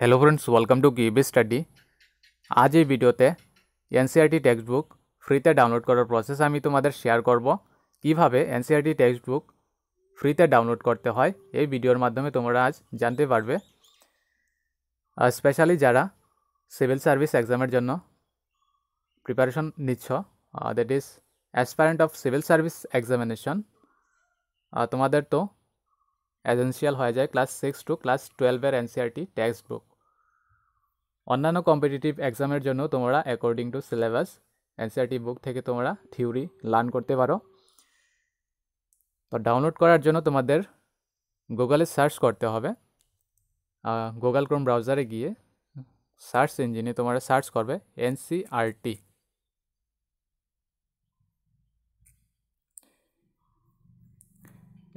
hello friends welcome to গিবি study আজ এই ভিডিওতে এনসিআরটি টেক্সট বুক ফ্রিতে ডাউনলোড করার প্রসেস আমি তোমাদের শেয়ার করব কিভাবে এনসিআরটি টেক্সট বুক ফ্রিতে ডাউনলোড করতে হয় এই ভিডিওর মাধ্যমে তোমরা আজ জানতে পারবে স্পেশালি যারা সিভিল সার্ভিস এক্সামের জন্য প্রিপারেশন নিচ্ছ that is aspirant of civil service examination তোমাদের তো এজেন্সিয়াল হয়ে যায় ক্লাস সিক্স টু ক্লাস টুয়েলভের এনসিআরটি টেক্সট বুক অন্যান্য কম্পিটিটিভ এক্সামের জন্য তোমরা according to syllabus NCERT book থেকে তোমরা থিওরি লার্ন করতে পারো তো ডাউনলোড করার জন্য তোমাদের গুগলে সার্চ করতে হবে গুগল ক্রোম ব্রাউজারে গিয়ে সার্চ ইঞ্জিনে তোমরা সার্চ করবে এনসিআরটি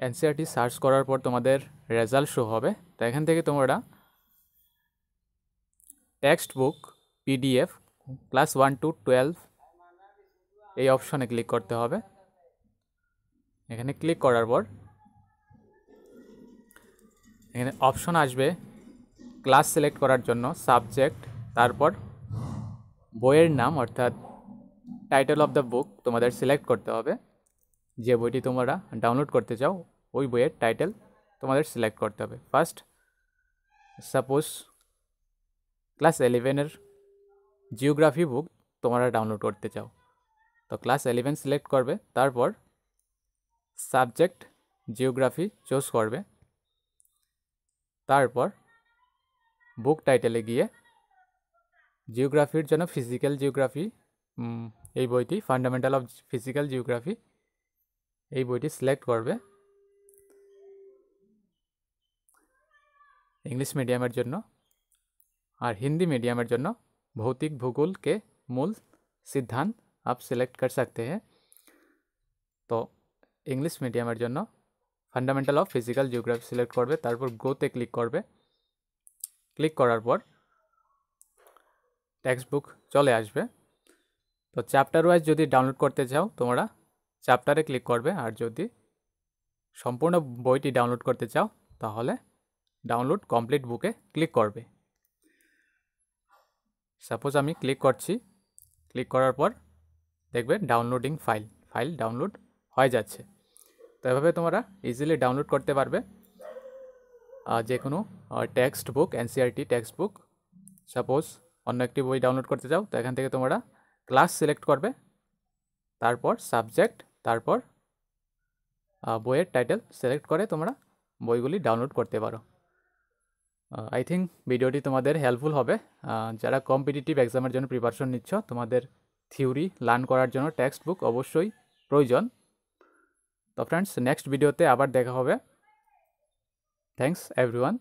এনসিআরটি সার্চ করার পর তোমাদের রেজাল্ট শো হবে তো এখান থেকে তোমরা textbook PDF class one to twelve এই অপশনে ক্লিক করতে হবে এখানে ক্লিক করার পর এখানে অপশন আসবে ক্লাস সিলেক্ট করার জন্য সাবজেক্ট তারপর বইয়ের নাম অর্থাৎ টাইটেল অফ দ্য বুক তোমাদের সিলেক্ট করতে হবে যে বইটি তোমরা ডাউনলোড করতে চাও ওই বইয়ের টাইটেল তোমাদের সিলেক্ট করতে হবে ফার্স্ট সাপোজ ক্লাস ইলেভেনের জিওগ্রাফি বুক তোমরা ডাউনলোড করতে চাও তো ক্লাস ইলেভেন সিলেক্ট করবে তারপর সাবজেক্ট জিওগ্রাফি চুজ করবে তারপর বুক টাইটেলে গিয়ে জিওগ্রাফির জন্য ফিজিক্যাল জিওগ্রাফি এই বইটি ফান্ডামেন্টাল অফ ফিজিক্যাল জিওগ্রাফি এই বইটি সিলেক্ট করবে ইংলিশ মিডিয়ামের জন্য আর হিন্দি মিডিয়ামের জন্য ভৌতিক ভূগোলকে মূল সিদ্ধান্ত আপ সিলেক্ট सिलेक्ट कर सकते তো ইংলিশ মিডিয়ামের জন্য fundamental of physical geography select করবে তারপর গ্রোতে ক্লিক করবে ক্লিক করার পর টেক্সট বুক চলে আসবে তো চ্যাপ্টার ওয়াইজ যদি ডাউনলোড করতে চাও তোমরা চ্যাপ্টারে ক্লিক করবে আর যদি সম্পূর্ণ বইটি ডাউনলোড করতে চাও তাহলে ডাউনলোড কমপ্লিট বুকে ক্লিক করবে সাপোজ আমি ক্লিক করছি ক্লিক করার পর দেখবে ডাউনলোডিং ফাইল ফাইল ডাউনলোড হয়ে যাচ্ছে তো এভাবে তোমরা ইজিলি ডাউনলোড করতে পারবে যে কোনো textbook NCERT textbook suppose অন্য একটি বই ডাউনলোড করতে চাও তো এখান থেকে তোমরা ক্লাস সিলেক্ট করবে তারপর সাবজেক্ট তারপর বইয়ের টাইটেল সিলেক্ট করে তোমরা বইগুলি ডাউনলোড করতে পারো আই থিঙ্ক ভিডিওটি তোমাদের হেল্পফুল হবে যারা কম্পিটিটিভ এক্সামের জন্য প্রিপারেশন নিচ্ছ তোমাদের থিওরি লার্ন করার জন্য টেক্সট বুক অবশ্যই প্রয়োজন তো ফ্রেন্ডস নেক্সট ভিডিওতে আবার দেখা হবে থ্যাংকস এভরিওয়ান